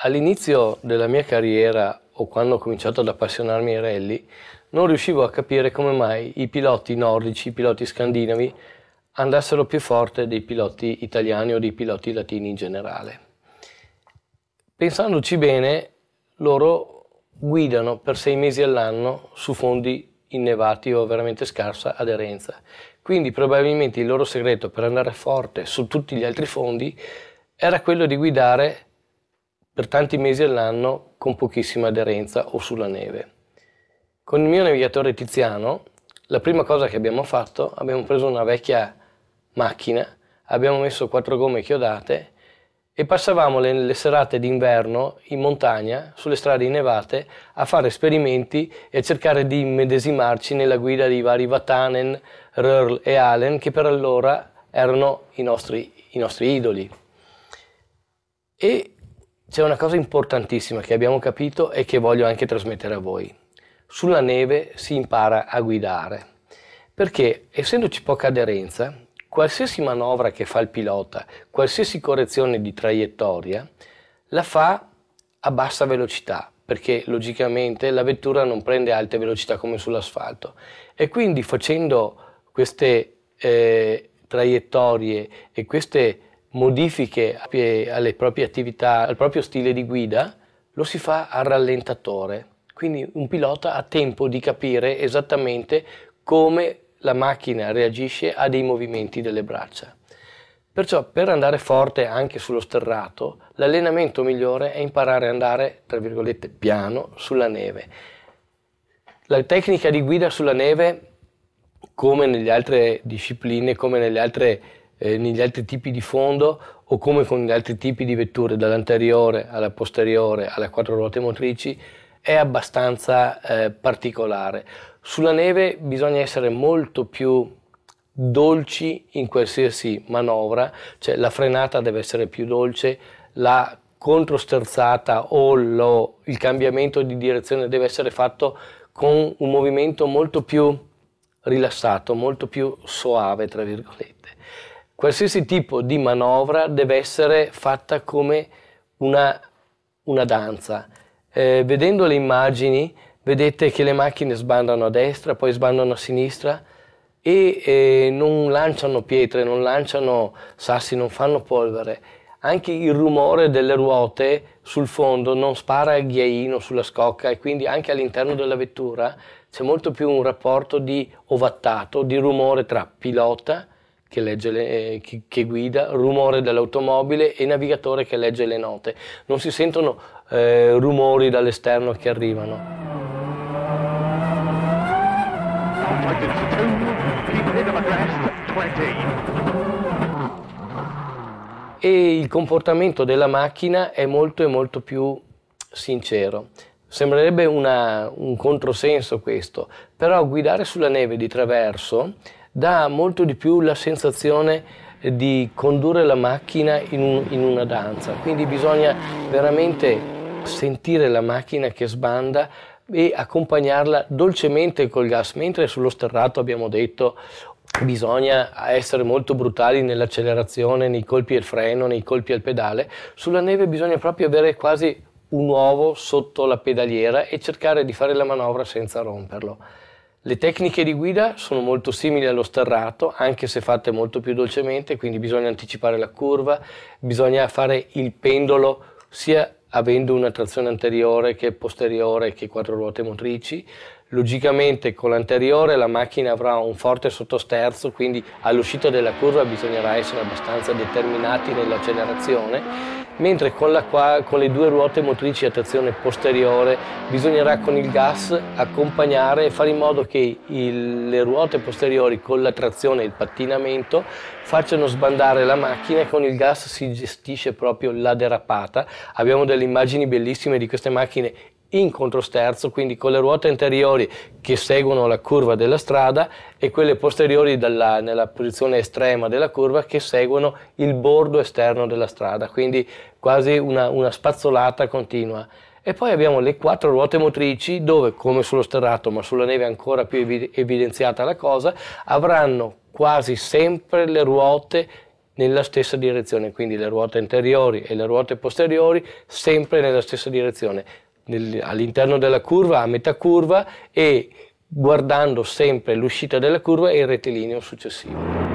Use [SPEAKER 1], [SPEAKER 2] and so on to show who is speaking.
[SPEAKER 1] All'inizio della mia carriera o quando ho cominciato ad appassionarmi ai rally, non riuscivo a capire come mai i piloti nordici, i piloti scandinavi, andassero più forte dei piloti italiani o dei piloti latini in generale. Pensandoci bene, loro guidano per sei mesi all'anno su fondi innevati o veramente scarsa aderenza. Quindi probabilmente il loro segreto per andare forte su tutti gli altri fondi era quello di guidare per tanti mesi all'anno con pochissima aderenza o sulla neve. Con il mio navigatore Tiziano, la prima cosa che abbiamo fatto, abbiamo preso una vecchia macchina, abbiamo messo quattro gomme chiodate e passavamo le, le serate d'inverno in montagna, sulle strade innevate, a fare esperimenti e a cercare di immedesimarci nella guida di vari Vatanen, Röhrl e Allen, che per allora erano i nostri, i nostri idoli. E c'è una cosa importantissima che abbiamo capito e che voglio anche trasmettere a voi. Sulla neve si impara a guidare, perché essendoci poca aderenza, qualsiasi manovra che fa il pilota, qualsiasi correzione di traiettoria, la fa a bassa velocità, perché logicamente la vettura non prende alte velocità come sull'asfalto. E quindi facendo queste eh, traiettorie e queste modifiche alle proprie attività, al proprio stile di guida, lo si fa al rallentatore. Quindi un pilota ha tempo di capire esattamente come la macchina reagisce a dei movimenti delle braccia. Perciò per andare forte anche sullo sterrato, l'allenamento migliore è imparare ad andare, tra virgolette,
[SPEAKER 2] piano
[SPEAKER 1] sulla neve. La tecnica di guida sulla neve, come nelle altre discipline, come nelle altre eh, negli altri tipi di fondo o come con gli altri tipi di vetture, dall'anteriore alla posteriore alle quattro ruote motrici, è abbastanza eh, particolare. Sulla neve bisogna essere molto più dolci in qualsiasi manovra, cioè la frenata deve essere più dolce, la controsterzata o lo, il cambiamento di direzione deve essere fatto con un movimento molto più rilassato, molto più soave, tra virgolette. Qualsiasi tipo di manovra deve essere fatta come una, una danza. Eh, vedendo le immagini vedete che le macchine sbandano a destra, poi sbandano a sinistra e eh, non lanciano pietre, non lanciano sassi, non fanno polvere. Anche il rumore delle ruote sul fondo non spara il ghiaino sulla scocca e quindi anche all'interno della vettura c'è molto più un rapporto di ovattato, di rumore tra pilota che, legge le, eh, che, che guida, rumore dell'automobile e navigatore che legge le note. Non si sentono eh, rumori dall'esterno che arrivano. E il comportamento della macchina è molto e molto più sincero. Sembrerebbe una, un controsenso questo, però guidare sulla neve di traverso dà molto di più la sensazione di condurre la macchina in, un, in una danza, quindi bisogna veramente sentire la macchina che sbanda e accompagnarla dolcemente col gas, mentre sullo sterrato abbiamo detto bisogna essere molto brutali nell'accelerazione, nei colpi al freno, nei colpi al pedale, sulla neve bisogna proprio avere quasi un uovo sotto la pedaliera e cercare di fare la manovra senza romperlo. Le tecniche di guida sono molto simili allo sterrato, anche se fatte molto più dolcemente, quindi bisogna anticipare la curva, bisogna fare il pendolo sia avendo una trazione anteriore che posteriore che quattro ruote motrici. Logicamente con l'anteriore la macchina avrà un forte sottosterzo, quindi all'uscita della curva bisognerà essere abbastanza determinati nell'accelerazione mentre con, la, con le due ruote motrici a trazione posteriore bisognerà con il gas accompagnare e fare in modo che il, le ruote posteriori con la trazione e il pattinamento facciano sbandare la macchina e con il gas si gestisce proprio la derapata. Abbiamo delle immagini bellissime di queste macchine in controsterzo, quindi con le ruote anteriori che seguono la curva della strada e quelle posteriori dalla, nella posizione estrema della curva che seguono il bordo esterno della strada, quindi quasi una, una spazzolata continua. E poi abbiamo le quattro ruote motrici dove, come sullo sterrato, ma sulla neve è ancora più evidenziata la cosa, avranno quasi sempre le ruote nella stessa direzione, quindi le ruote anteriori e le ruote posteriori sempre nella stessa direzione nel, all'interno della curva, a metà curva e guardando sempre l'uscita della curva e il rettilineo successivo.